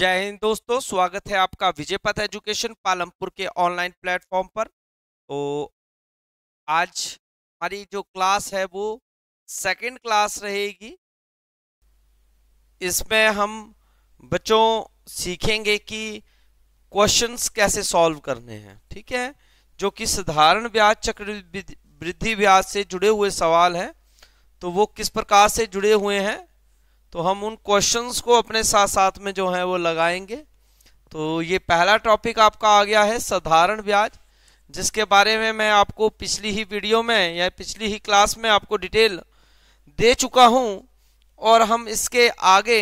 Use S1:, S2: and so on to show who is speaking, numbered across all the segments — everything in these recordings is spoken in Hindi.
S1: जय हिंद दोस्तों स्वागत है आपका विजयपथ एजुकेशन पालमपुर के ऑनलाइन प्लेटफॉर्म पर तो आज हमारी जो क्लास है वो सेकंड क्लास रहेगी इसमें हम बच्चों सीखेंगे कि क्वेश्चंस कैसे सॉल्व करने हैं ठीक है जो कि साधारण ब्याज चक्र वृद्धि ब्याज से जुड़े हुए सवाल हैं तो वो किस प्रकार से जुड़े हुए हैं तो हम उन क्वेश्चंस को अपने साथ साथ में जो है वो लगाएंगे तो ये पहला टॉपिक आपका आ गया है साधारण ब्याज जिसके बारे में मैं आपको पिछली ही वीडियो में या पिछली ही क्लास में आपको डिटेल दे चुका हूँ और हम इसके आगे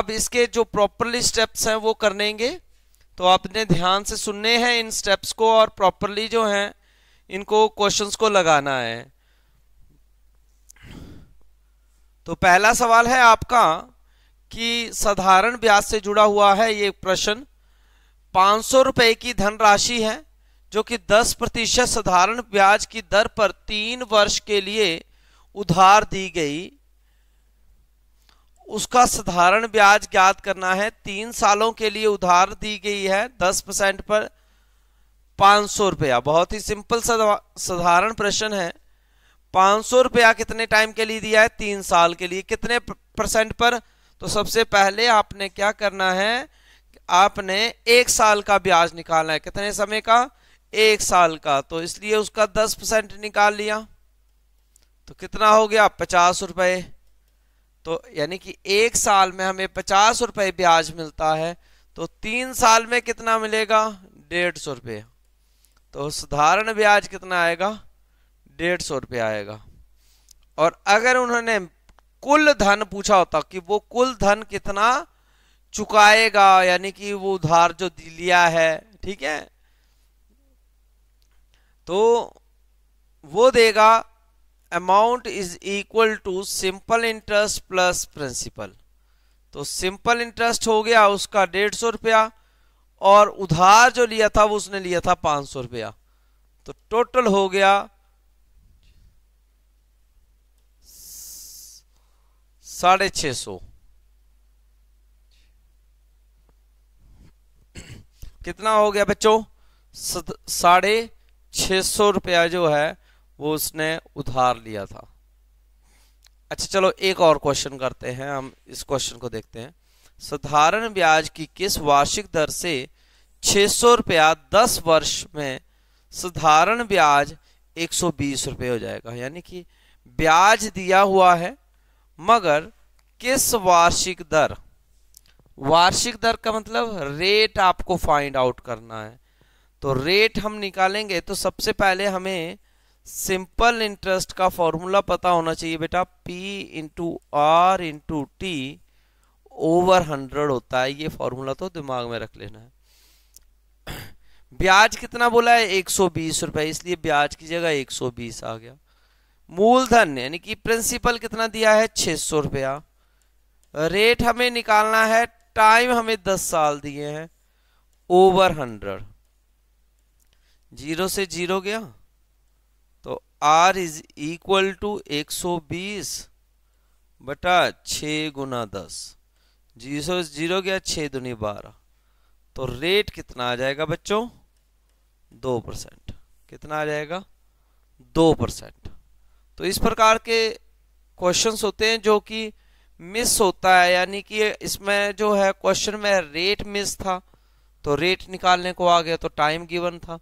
S1: अब इसके जो प्रॉपरली स्टेप्स हैं वो करनेंगे तो आपने ध्यान से सुनने हैं इन स्टेप्स को और प्रॉपरली जो हैं इनको क्वेश्चंस को लगाना है तो पहला सवाल है आपका कि साधारण ब्याज से जुड़ा हुआ है ये प्रश्न पांच सौ रुपए की धनराशि है जो कि 10 प्रतिशत साधारण ब्याज की दर पर तीन वर्ष के लिए उधार दी गई उसका साधारण ब्याज ज्ञात करना है तीन सालों के लिए उधार दी गई है 10 परसेंट पर पांच सौ रुपया बहुत ही सिंपल साधारण प्रश्न है पांच सौ रुपया कितने टाइम के लिए दिया है तीन साल के लिए कितने परसेंट पर तो सबसे पहले आपने क्या करना है आपने एक साल का ब्याज निकालना है कितने समय का एक साल का तो इसलिए उसका दस परसेंट निकाल लिया तो कितना हो गया पचास रुपये तो यानी कि एक साल में हमें पचास रुपये ब्याज मिलता है तो तीन साल में कितना मिलेगा डेढ़ सौ रुपये तो साधारण ब्याज कितना आएगा डेढ़ सौ रुपया आएगा और अगर उन्होंने कुल धन पूछा होता कि वो कुल धन कितना चुकाएगा यानी कि वो उधार जो लिया है ठीक है तो वो देगा amount is equal to simple interest plus principal तो सिंपल इंटरेस्ट हो गया उसका डेढ़ सौ रुपया और उधार जो लिया था वो उसने लिया था पांच सौ रुपया तो टोटल हो गया साढ़े छे सौ कितना हो गया बच्चों साढ़े छे सौ रुपया जो है वो उसने उधार लिया था अच्छा चलो एक और क्वेश्चन करते हैं हम इस क्वेश्चन को देखते हैं साधारण ब्याज की किस वार्षिक दर से छह सौ रुपया दस वर्ष में साधारण ब्याज एक सौ बीस रुपये हो जाएगा यानी कि ब्याज दिया हुआ है मगर किस वार्षिक दर वार्षिक दर का मतलब रेट आपको फाइंड आउट करना है तो रेट हम निकालेंगे तो सबसे पहले हमें सिंपल इंटरेस्ट का फॉर्मूला पता होना चाहिए बेटा P into R into T over hundred होता है ये फॉर्मूला तो दिमाग में रख लेना है ब्याज कितना बोला है एक सौ बीस रुपए इसलिए ब्याज की जगह एक सौ बीस आ गया मूलधन यानी कि प्रिंसिपल कितना दिया है छह सौ रुपया रेट हमें निकालना है टाइम हमें दस साल दिए हैं ओवर हंड्रेड जीरो से जीरो गया तो आर इज इक्वल टू एक सौ बीस बटा छ गुना दस जीरो से जीरो गया छः दुनी बारह तो रेट कितना आ जाएगा बच्चों दो परसेंट कितना आ जाएगा दो परसेंट तो इस प्रकार के क्वेश्चंस होते हैं जो कि मिस होता है यानी कि इसमें जो है क्वेश्चन में रेट मिस था तो रेट निकालने को आ गया तो टाइम गिवन था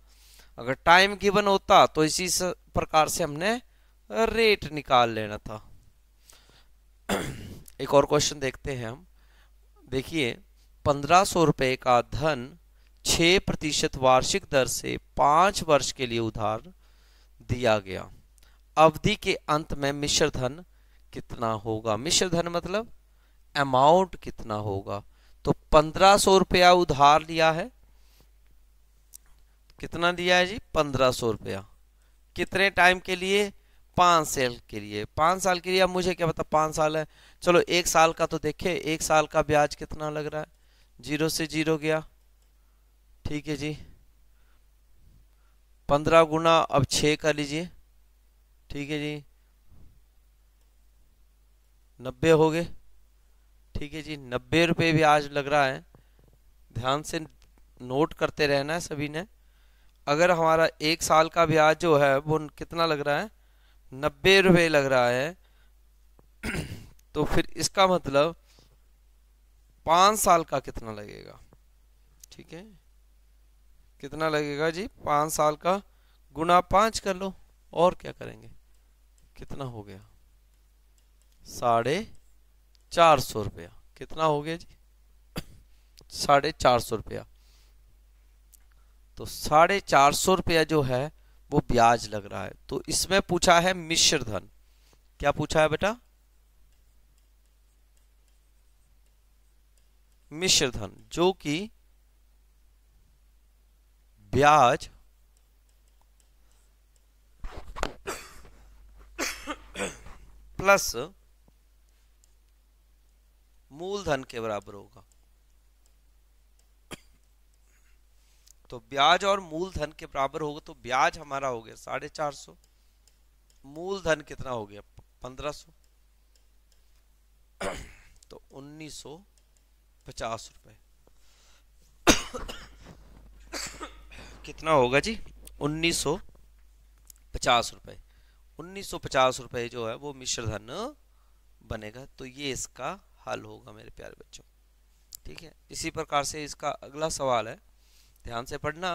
S1: अगर टाइम गिवन होता तो इसी प्रकार से हमने रेट निकाल लेना था एक और क्वेश्चन देखते हैं हम देखिए पंद्रह सौ रुपये का धन छः प्रतिशत वार्षिक दर से पाँच वर्ष के लिए उधार दिया गया अवधि के अंत में मिश्र धन कितना होगा मिश्र धन मतलब अमाउंट कितना होगा तो पंद्रह सौ रुपया उधार लिया है कितना लिया है जी पंद्रह सौ रुपया कितने टाइम के लिए पांच साल के लिए पांच साल के लिए अब मुझे क्या पता पांच साल है चलो एक साल का तो देखे एक साल का ब्याज कितना लग रहा है जीरो से जीरो गया ठीक है जी पंद्रह गुना अब छ कर लीजिए ठीक है जी नब्बे हो गए ठीक है जी नब्बे रुपये भी आज लग रहा है ध्यान से नोट करते रहना है सभी ने अगर हमारा एक साल का ब्याज जो है वो कितना लग रहा है नब्बे रुपये लग रहा है तो फिर इसका मतलब पाँच साल का कितना लगेगा ठीक है कितना लगेगा जी पाँच साल का गुना पाँच कर लो और क्या करेंगे कितना हो गया साढ़े चार सौ रुपया कितना हो गया जी साढ़े चार सौ रुपया तो साढ़े चार सौ रुपया जो है वो ब्याज लग रहा है तो इसमें पूछा है मिश्र धन क्या पूछा है बेटा मिश्र धन जो कि ब्याज प्लस मूलधन के बराबर होगा तो ब्याज और मूलधन के बराबर होगा तो ब्याज हमारा हो गया साढ़े चार सौ मूलधन कितना हो गया पंद्रह सौ तो उन्नीस सौ पचास रुपए कितना होगा जी उन्नीस सौ पचास रुपए उन्नीस सौ पचास रुपये जो है वो मिश्र धन बनेगा तो ये इसका हल होगा मेरे प्यारे बच्चों ठीक है इसी प्रकार से इसका अगला सवाल है ध्यान से पढ़ना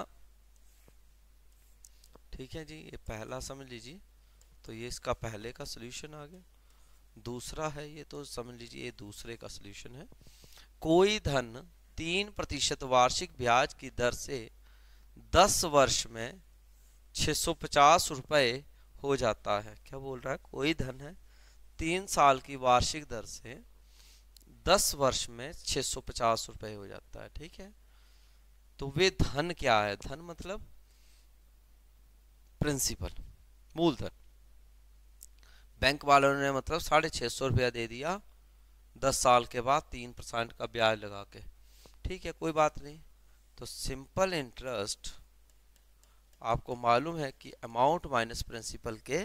S1: ठीक है जी ये पहला समझ लीजिए तो ये इसका पहले का सोल्यूशन आ गया दूसरा है ये तो समझ लीजिए ये दूसरे का सोल्यूशन है कोई धन तीन प्रतिशत वार्षिक ब्याज की दर से दस वर्ष में छ सौ पचास रुपए हो जाता है क्या बोल रहा है कोई धन है तीन साल की वार्षिक दर से दस वर्ष में छः सौ पचास रुपये हो जाता है ठीक है तो वे धन क्या है धन मतलब प्रिंसिपल मूलधन बैंक वालों ने मतलब साढ़े छः सौ रुपया दे दिया दस साल के बाद तीन परसेंट का ब्याज लगा के ठीक है कोई बात नहीं तो सिंपल इंटरेस्ट आपको मालूम है कि अमाउंट माइनस प्रिंसिपल के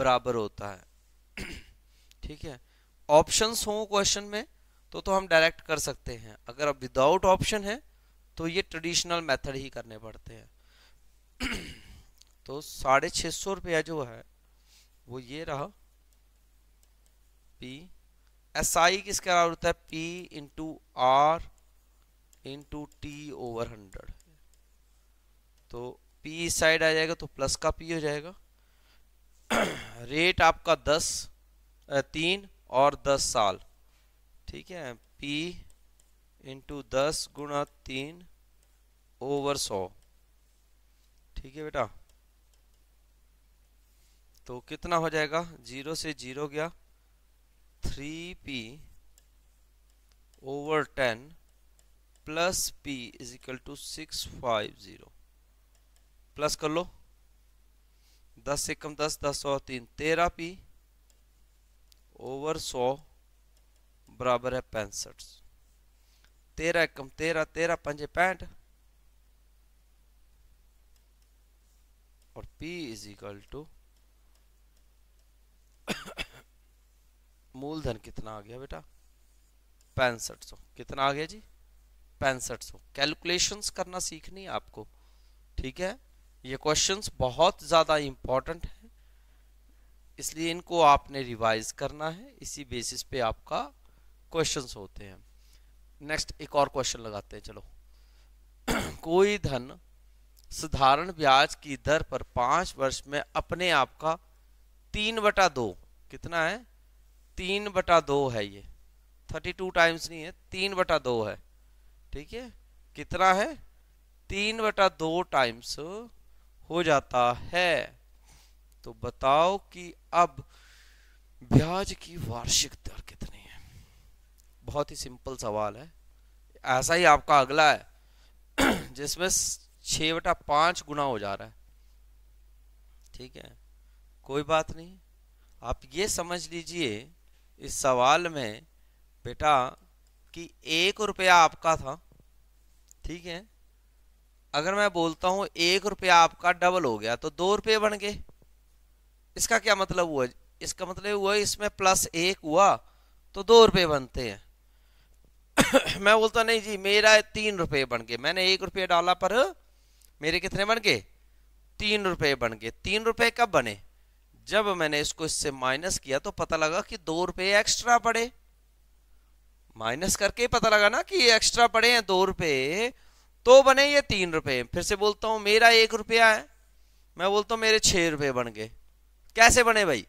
S1: बराबर होता है ठीक है ऑप्शंस हों क्वेश्चन में तो तो हम डायरेक्ट कर सकते हैं अगर अब विदाउट ऑप्शन है तो ये ट्रेडिशनल मेथड ही करने पड़ते हैं तो साढ़े छः सौ रुपया जो है वो ये रहा पी एस आई किस बराबर होता है P into R into T over hundred तो पी इस साइड आ जाएगा तो प्लस का पी हो जाएगा रेट आपका दस तीन और दस साल ठीक है पी इंटू दस गुणा तीन ओवर सौ ठीक है बेटा तो कितना हो जाएगा जीरो से जीरो गया three P over ten plus P is equal to six five zero plus कर लो दस से कम दस दस सौ तीन तेरह पी ओवर सौ बराबर है पैंसठ तेरह एकम तेरह तेरह पंजे पैंठ और पी इज इक्वल टू मूलधन कितना आ गया बेटा पैंसठ सौ कितना आ गया जी पैंसठ सौ कैलकुलेशंस करना सीखनी है आपको ठीक है ये क्वेश्चंस बहुत ज़्यादा इम्पॉर्टेंट हैं इसलिए इनको आपने रिवाइज करना है इसी बेसिस पे आपका क्वेश्चंस होते हैं नेक्स्ट एक और क्वेश्चन लगाते हैं चलो कोई धन साधारण ब्याज की दर पर पांच वर्ष में अपने आप का तीन बटा दो कितना है तीन बटा दो है ये थर्टी टू टाइम्स नहीं है तीन बटा दो है ठीक है कितना है तीन बटा दो टाइम्स हो जाता है तो बताओ कि अब ब्याज की वार्षिक दर कितनी है बहुत ही सिंपल सवाल है ऐसा ही आपका अगला है जिसमें छ बटा पांच गुना हो जा रहा है ठीक है कोई बात नहीं आप ये समझ लीजिए इस सवाल में बेटा कि एक रुपया आपका था ठीक है अगर मैं बोलता हूं एक रुपया आपका डबल हो गया तो दो रुपये बन गए इसका क्या मतलब हुआ इसका मतलब हुआ इसमें प्लस एक हुआ तो दो रुपये बनते हैं मैं बोलता नहीं जी मेरा तीन रुपये बन गए मैंने एक रुपया डाला पर मेरे कितने बन गए तीन रुपये बन गए तीन रुपये कब बने जब मैंने इसको इससे माइनस किया तो पता लगा कि दो रुपये एक्स्ट्रा पड़े माइनस करके पता लगा ना कि एक्स्ट्रा पड़े हैं दो रुपये तो बने ये तीन रुपए फिर से बोलता हूं मेरा एक रुपया है मैं बोलता हूं मेरे छह रुपए बन गए कैसे बने भाई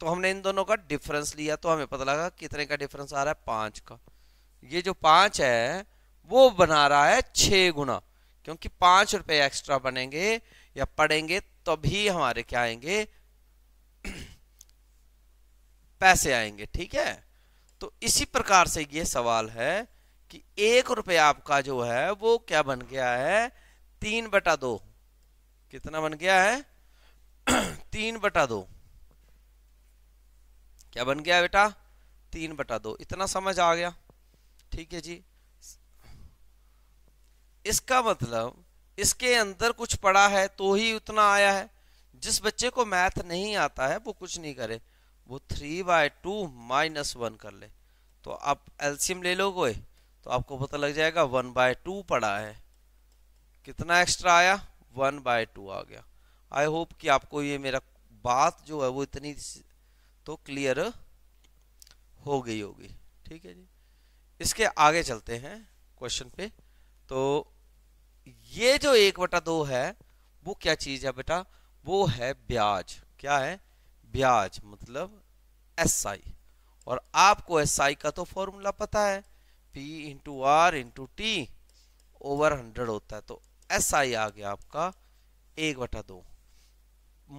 S1: तो हमने इन दोनों का डिफरेंस लिया तो हमें पता लगा कितने का डिफरेंस आ रहा है पांच का ये जो पांच है वो बना रहा है छे गुना क्योंकि पांच रुपए एक्स्ट्रा बनेंगे या पड़ेंगे तभी तो हमारे क्या आएंगे पैसे आएंगे ठीक है तो इसी प्रकार से ये सवाल है कि एक रुपया आपका जो है वो क्या बन गया है तीन बटा दो कितना बन गया है तीन बटा दो क्या बन गया बेटा तीन बटा दो इतना समझ आ गया ठीक है जी इसका मतलब इसके अंदर कुछ पड़ा है तो ही उतना आया है जिस बच्चे को मैथ नहीं आता है वो कुछ नहीं करे वो three by two minus one कर ले तो आप एल्सियम ले लोगे तो आपको पता लग जाएगा वन बाय टू पड़ा है कितना एक्स्ट्रा आया वन बाय टू आ गया आई होप कि आपको ये मेरा बात जो है वो इतनी तो क्लियर हो गई होगी ठीक है जी इसके आगे चलते हैं क्वेश्चन पे तो ये जो एक बटा दो है वो क्या चीज है बेटा वो है ब्याज क्या है ब्याज मतलब एस SI. और आपको एस SI का तो फॉर्मूला पता है P into R into T over hundred होता है तो एस आई आ गया आपका एक बटा दो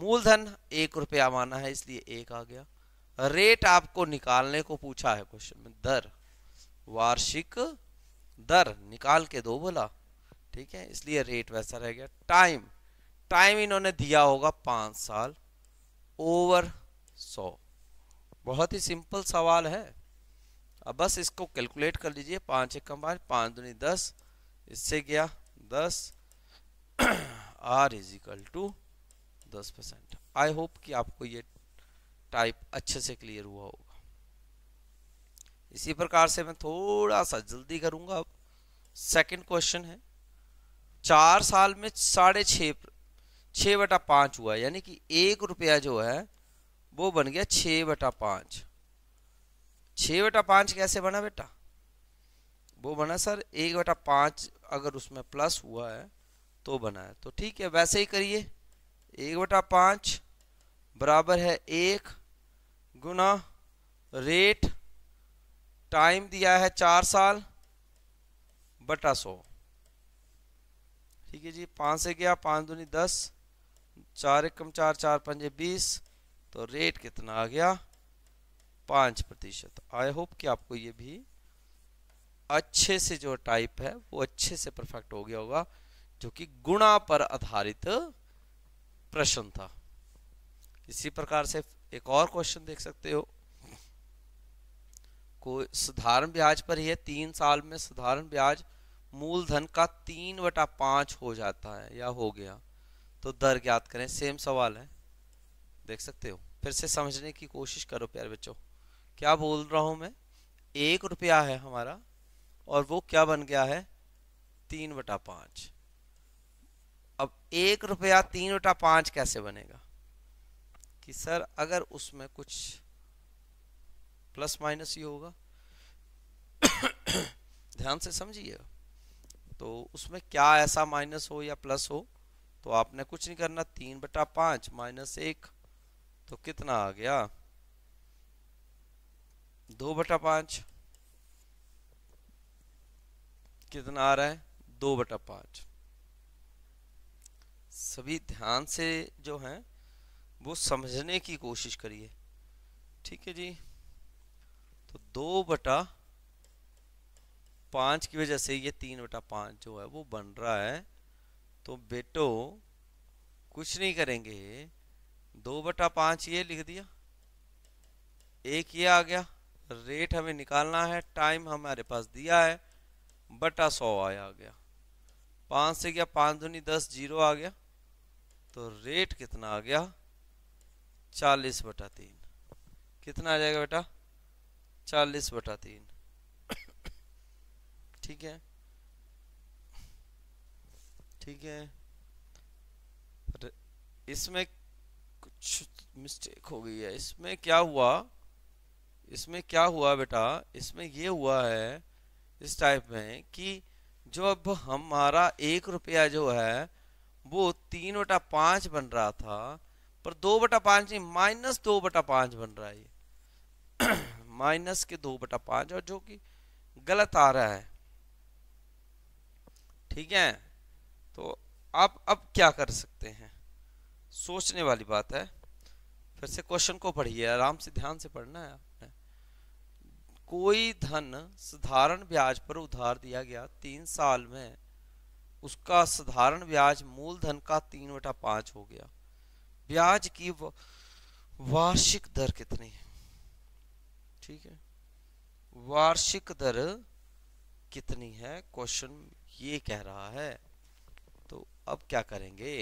S1: मूलधन एक रुपया माना है इसलिए एक आ गया रेट आपको निकालने को पूछा है क्वेश्चन में दर वार्षिक दर निकाल के दो बोला ठीक है इसलिए रेट वैसा रह गया टाइम टाइम इन्होंने दिया होगा पांच साल ओवर सौ बहुत ही सिंपल सवाल है अब बस इसको कैलकुलेट कर लीजिए पाँच एक कम पाँच पाँच दूनी दस इससे गया दस आर इज इक्वल टू दस परसेंट आई होप कि आपको ये टाइप अच्छे से क्लियर हुआ होगा इसी प्रकार से मैं थोड़ा सा जल्दी करूंगा अब सेकेंड क्वेश्चन है चार साल में साढ़े छः छः बटा पाँच हुआ यानी कि एक रुपया जो है वो बन गया छः बटा पाँच छः बटा पाँच कैसे बना बेटा वो बना सर एक बटा पाँच अगर उसमें प्लस हुआ है तो बना है तो ठीक है वैसे ही करिए एक बटा पाँच बराबर है एक गुना रेट टाइम दिया है चार साल बटा सौ ठीक है जी पाँच से गया पाँच दूनी दस चार एक कम चार चार पंजे बीस तो रेट कितना आ गया पाँच प्रतिशत आई होप कि आपको ये भी अच्छे से जो टाइप है वो अच्छे से परफेक्ट हो गया होगा जो कि गुणा पर आधारित प्रश्न था इसी प्रकार से एक और क्वेश्चन देख सकते हो कोई साधारण ब्याज पर है तीन साल में साधारण ब्याज मूलधन का तीन बटा पांच हो जाता है या हो गया तो दर ज्ञात करें सेम सवाल है देख सकते हो फिर से समझने की कोशिश करो प्यारे बच्चों क्या बोल रहा हूं मैं एक रुपया है हमारा और वो क्या बन गया है तीन बटा पांच अब एक रुपया तीन बटा पांच कैसे बनेगा कि सर अगर उसमें कुछ प्लस माइनस ही होगा ध्यान से समझिएगा तो उसमें क्या ऐसा माइनस हो या प्लस हो तो आपने कुछ नहीं करना तीन बटा पांच माइनस एक तो कितना आ गया दो बटा पांच कितना आ रहा है दो बटा पांच सभी ध्यान से जो है वो समझने की कोशिश करिए ठीक है जी तो दो बटा पांच की वजह से ये तीन बटा पांच जो है वो बन रहा है तो बेटो कुछ नहीं करेंगे दो बटा पांच ये लिख दिया एक ये आ गया रेट हमें निकालना है टाइम हमारे पास दिया है बटा सौ आया आ गया पाँच से गया पाँच धोनी दस जीरो आ गया तो रेट कितना आ गया चालीस बटा तीन कितना आ जाएगा बेटा चालीस बटा तीन ठीक है ठीक है इसमें कुछ मिस्टेक हो गई है इसमें क्या हुआ इसमें क्या हुआ बेटा इसमें ये हुआ है इस टाइप में कि जो अब हमारा एक रुपया जो है वो तीन बटा पाँच बन रहा था पर दो बटा पाँच नहीं माइनस दो बटा पाँच बन रहा है माइनस के दो बटा पाँच और जो कि गलत आ रहा है ठीक है तो आप अब क्या कर सकते हैं सोचने वाली बात है फिर से क्वेश्चन को पढ़िए आराम से ध्यान से पढ़ना है आप कोई धन साधारण ब्याज पर उधार दिया गया तीन साल में उसका साधारण ब्याज मूलधन का तीन बटा पांच हो गया ब्याज की वार्षिक दर कितनी है ठीक है वार्षिक दर कितनी है क्वेश्चन ये कह रहा है तो अब क्या करेंगे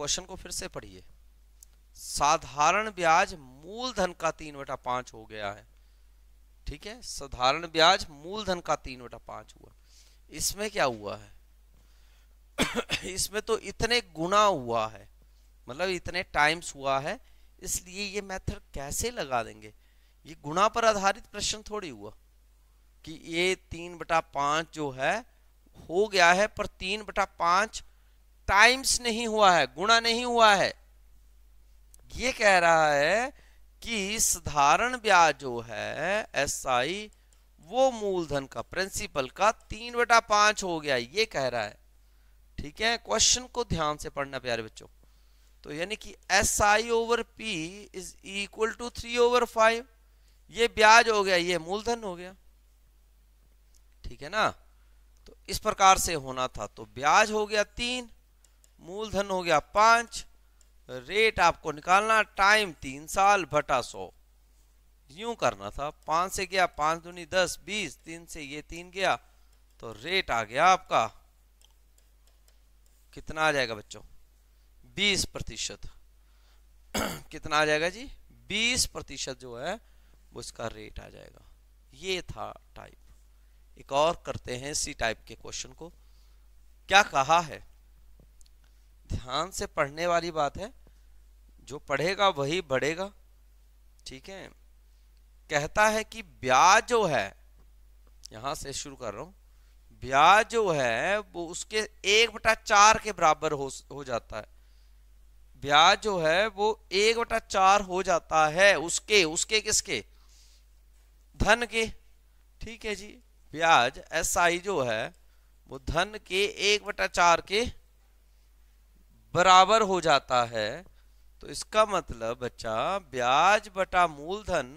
S1: क्वेश्चन को फिर से पढ़िए साधारण ब्याज मूलधन का तीन बटा पांच हो गया है ठीक है साधारण ब्याज मूलधन का तीन बटा पांच हुआ इसमें क्या हुआ है इसमें तो इतने गुना हुआ है मतलब इतने टाइम्स हुआ है इसलिए ये मेथड कैसे लगा देंगे ये गुणा पर आधारित प्रश्न थोड़ी हुआ कि ये तीन बटा पांच जो है हो गया है पर तीन बटा पांच टाइम्स नहीं हुआ है गुणा नहीं हुआ है ये कह रहा है कि साधारण ब्याज जो है एस आई वो मूलधन का प्रिंसिपल का तीन बटा पांच हो गया ये कह रहा है ठीक है क्वेश्चन को ध्यान से पढ़ना प्यारे बच्चों तो यानी कि S I over P is equal to three over five ये ब्याज हो गया ये मूलधन हो गया ठीक है ना तो इस प्रकार से होना था तो ब्याज हो गया तीन मूलधन हो गया पांच रेट आपको निकालना टाइम तीन साल भटा सौ यूं करना था पांच से गया पांच दूनी दस बीस तीन से ये तीन गया तो रेट आ गया आपका कितना आ जाएगा बच्चों बीस प्रतिशत कितना आ जाएगा जी बीस प्रतिशत जो है वो इसका रेट आ जाएगा ये था टाइप एक और करते हैं सी टाइप के क्वेश्चन को क्या कहा है ध्यान से पढ़ने वाली बात है जो पढ़ेगा वही बढ़ेगा ठीक है कहता है कि ब्याज जो है यहां से शुरू कर रहा हूं ब्याज जो है वो उसके एक बटा चार के बराबर हो हो जाता है ब्याज जो है वो एक बटा चार हो जाता है उसके उसके किसके धन के ठीक है जी ब्याज एस आई जो है वो धन के एक बटा चार के बराबर हो जाता है तो इसका मतलब बच्चा ब्याज बटा मूलधन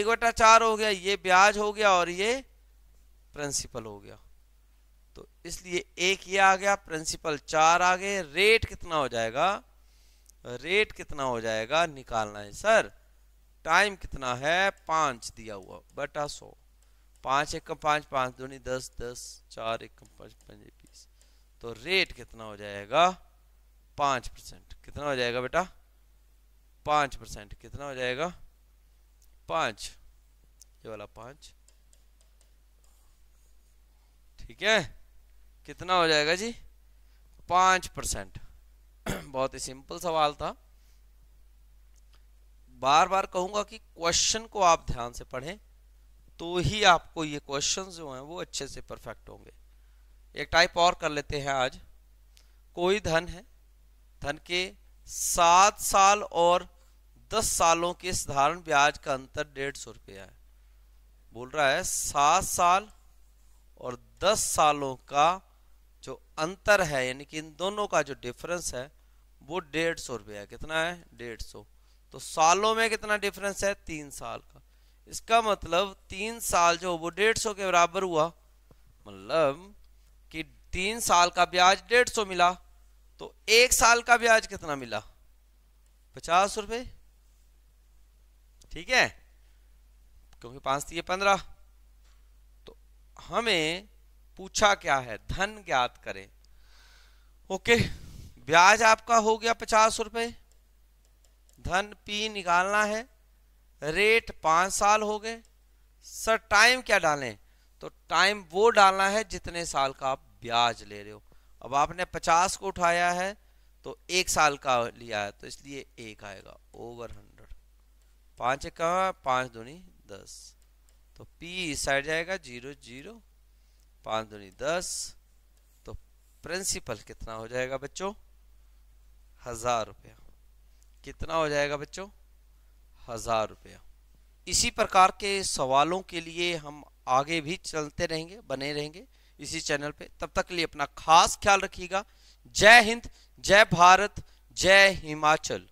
S1: एक बटा चार हो गया ये ब्याज हो गया और ये प्रिंसिपल हो गया तो इसलिए एक ये आ गया प्रिंसिपल चार आ गए रेट कितना हो जाएगा रेट कितना हो जाएगा निकालना है सर टाइम कितना है पांच दिया हुआ बटा सौ पाँच एक पाँच पाँच दूनी दस दस चार एक पांच पंजे बीस तो रेट कितना हो जाएगा पाँच परसेंट कितना हो जाएगा बेटा पाँच परसेंट कितना हो जाएगा पाँच ये वाला पाँच ठीक है कितना हो जाएगा जी पाँच परसेंट बहुत ही सिंपल सवाल था बार बार कहूंगा कि क्वेश्चन को आप ध्यान से पढ़ें तो ही आपको ये क्वेश्चन जो हैं वो अच्छे से परफेक्ट होंगे एक टाइप और कर लेते हैं आज कोई धन है धन के सात साल और दस सालों के साधारण ब्याज का अंतर डेढ़ सौ रुपया है बोल रहा है सात साल और दस सालों का जो अंतर है यानी कि इन दोनों का जो डिफरेंस है वो डेढ़ सौ रुपया कितना है डेढ़ सौ तो सालों में कितना डिफरेंस है तीन साल का इसका मतलब तीन साल जो वो डेढ़ सौ के बराबर हुआ मतलब कि तीन साल का ब्याज डेढ़ सौ मिला तो एक साल का ब्याज कितना मिला पचास रुपए ठीक है क्योंकि पांच थी पंद्रह तो हमें पूछा क्या है धन ज्ञात करें ओके ब्याज आपका हो गया पचास रुपए धन पी निकालना है रेट पांच साल हो गए सर टाइम क्या डालें तो टाइम वो डालना है जितने साल का आप ब्याज ले रहे हो अब आपने पचास को उठाया है तो एक साल का लिया है तो इसलिए एक आएगा ओवर हंड्रेड पाँच एक कहा पाँच दूनी दस तो पी इस साइड जाएगा जीरो जीरो पाँच दूनी दस तो प्रिंसिपल कितना हो जाएगा बच्चों हज़ार रुपया कितना हो जाएगा बच्चों हज़ार रुपया इसी प्रकार के सवालों के लिए हम आगे भी चलते रहेंगे बने रहेंगे इसी चैनल पे तब तक के लिए अपना खास ख्याल रखिएगा जय हिंद जय भारत जय हिमाचल